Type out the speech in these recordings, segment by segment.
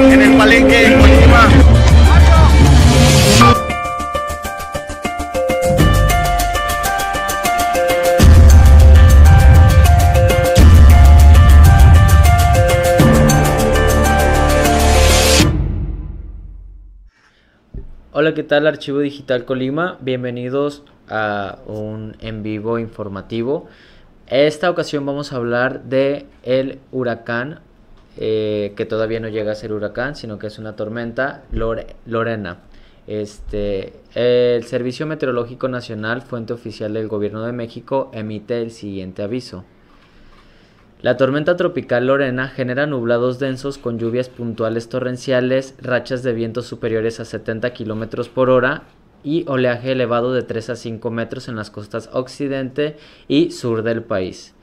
en el Palenque, en Hola, ¿qué tal Archivo Digital Colima? Bienvenidos a un en vivo informativo. Esta ocasión vamos a hablar de el huracán eh, que todavía no llega a ser huracán, sino que es una tormenta, Lorena. Este, el Servicio Meteorológico Nacional, fuente oficial del Gobierno de México, emite el siguiente aviso. La tormenta tropical Lorena genera nublados densos con lluvias puntuales torrenciales, rachas de vientos superiores a 70 km por hora y oleaje elevado de 3 a 5 metros en las costas occidente y sur del país.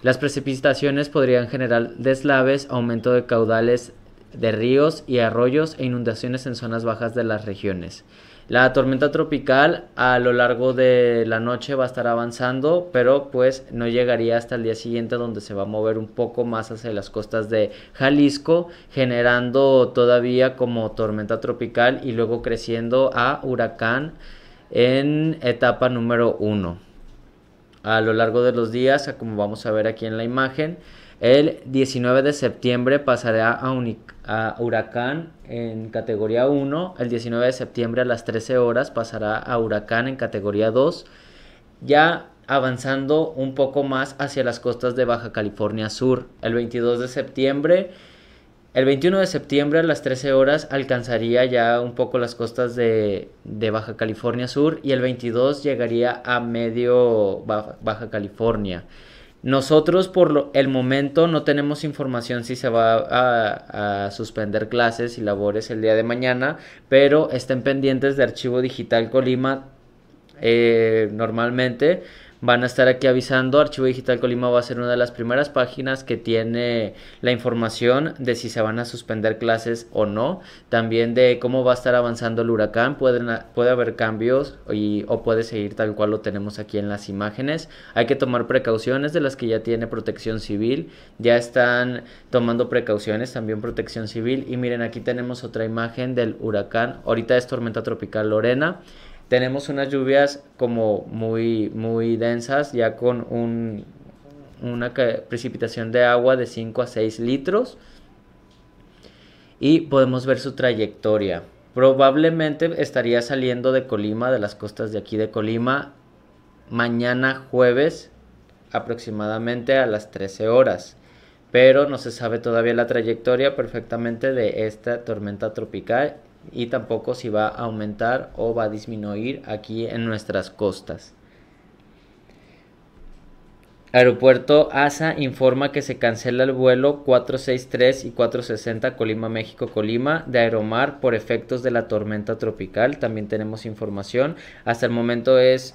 Las precipitaciones podrían generar deslaves, aumento de caudales de ríos y arroyos e inundaciones en zonas bajas de las regiones. La tormenta tropical a lo largo de la noche va a estar avanzando, pero pues no llegaría hasta el día siguiente donde se va a mover un poco más hacia las costas de Jalisco, generando todavía como tormenta tropical y luego creciendo a huracán en etapa número 1 a lo largo de los días, como vamos a ver aquí en la imagen. El 19 de septiembre pasará a, huracán en categoría 1. El 19 de septiembre a las 13 horas pasará a huracán en categoría 2. Ya avanzando un poco más hacia las costas de Baja California Sur. El 22 de septiembre el 21 de septiembre a las 13 horas alcanzaría ya un poco las costas de, Baja California Sur y el 22 llegaría a medio Baja, California. Nosotros por el momento no tenemos información si se va a, suspender clases y labores el día de mañana, pero estén pendientes de Archivo Digital Colima eh, normalmente van a estar aquí avisando. Archivo Digital Colima va a ser una de las primeras páginas que tiene la información de si se van a suspender clases o no. También de cómo va a estar avanzando el huracán. Pueden, puede haber cambios y, o puede seguir tal cual lo tenemos aquí en las imágenes. Hay que tomar precauciones de las que ya tiene protección civil. Ya están tomando precauciones también protección civil. Y miren, aquí tenemos otra imagen del huracán. Ahorita es tormenta tropical Lorena tenemos unas lluvias como muy, muy densas, ya con una precipitación de agua de 5 a 6 litros. Y podemos ver su trayectoria. Probablemente estaría saliendo de Colima, de las costas de aquí de Colima, mañana jueves aproximadamente a las 13 horas. Pero no se sabe todavía la trayectoria perfectamente de esta tormenta tropical y tampoco si va a aumentar o va a disminuir aquí en nuestras costas. Aeropuerto ASA informa que se cancela el vuelo 463 y 460 Colima, México, Colima de Aeromar por efectos de la tormenta tropical. También tenemos información. Hasta el momento es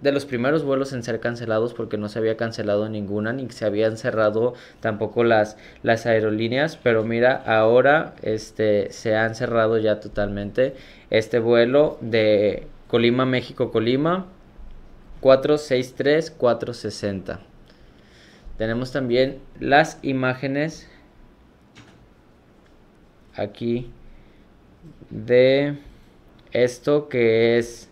de los primeros vuelos en ser cancelados porque no se había cancelado ninguna ni se habían cerrado tampoco las, las aerolíneas, pero mira, ahora este, se han cerrado ya totalmente este vuelo de Colima, México, Colima 463-460. Tenemos también las imágenes aquí de esto que es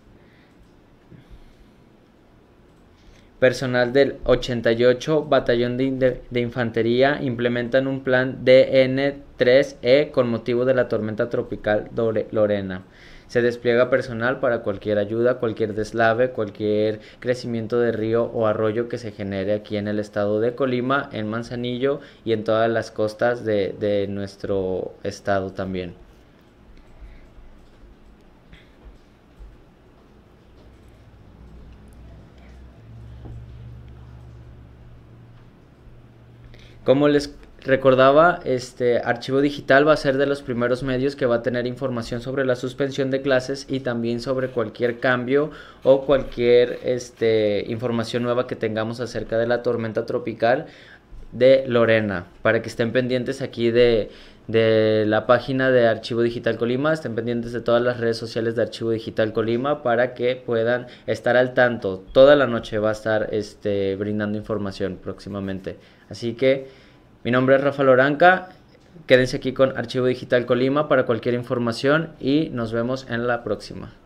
personal del 88 Batallón de, Infantería implementan un plan DN3E con motivo de la tormenta tropical Lorena. Se despliega personal para cualquier ayuda, cualquier deslave, cualquier crecimiento de río o arroyo que se genere aquí en el estado de Colima, en Manzanillo y en todas las costas de nuestro estado también. Como les recordaba, este archivo digital va a ser de los primeros medios que va a tener información sobre la suspensión de clases y también sobre cualquier cambio o cualquier este, información nueva que tengamos acerca de la tormenta tropical de Lorena. Para que estén pendientes aquí de, la página de Archivo Digital Colima, estén pendientes de todas las redes sociales de Archivo Digital Colima para que puedan estar al tanto. Toda la noche va a estar este, brindando información próximamente. Así que mi nombre es Rafa Loranca, quédense aquí con Archivo Digital Colima para cualquier información y nos vemos en la próxima.